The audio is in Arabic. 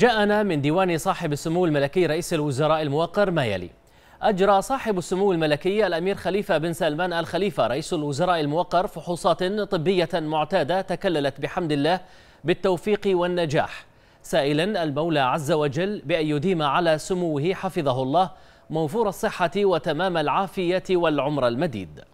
جاءنا من ديوان صاحب السمو الملكي رئيس الوزراء الموقر ما يلي أجرى صاحب السمو الملكي الأمير خليفة بن سلمان الخليفة رئيس الوزراء الموقر فحوصات طبية معتادة تكللت بحمد الله بالتوفيق والنجاح سائلا المولى عز وجل بأن يديم على سموه حفظه الله موفور الصحة وتمام العافية والعمر المديد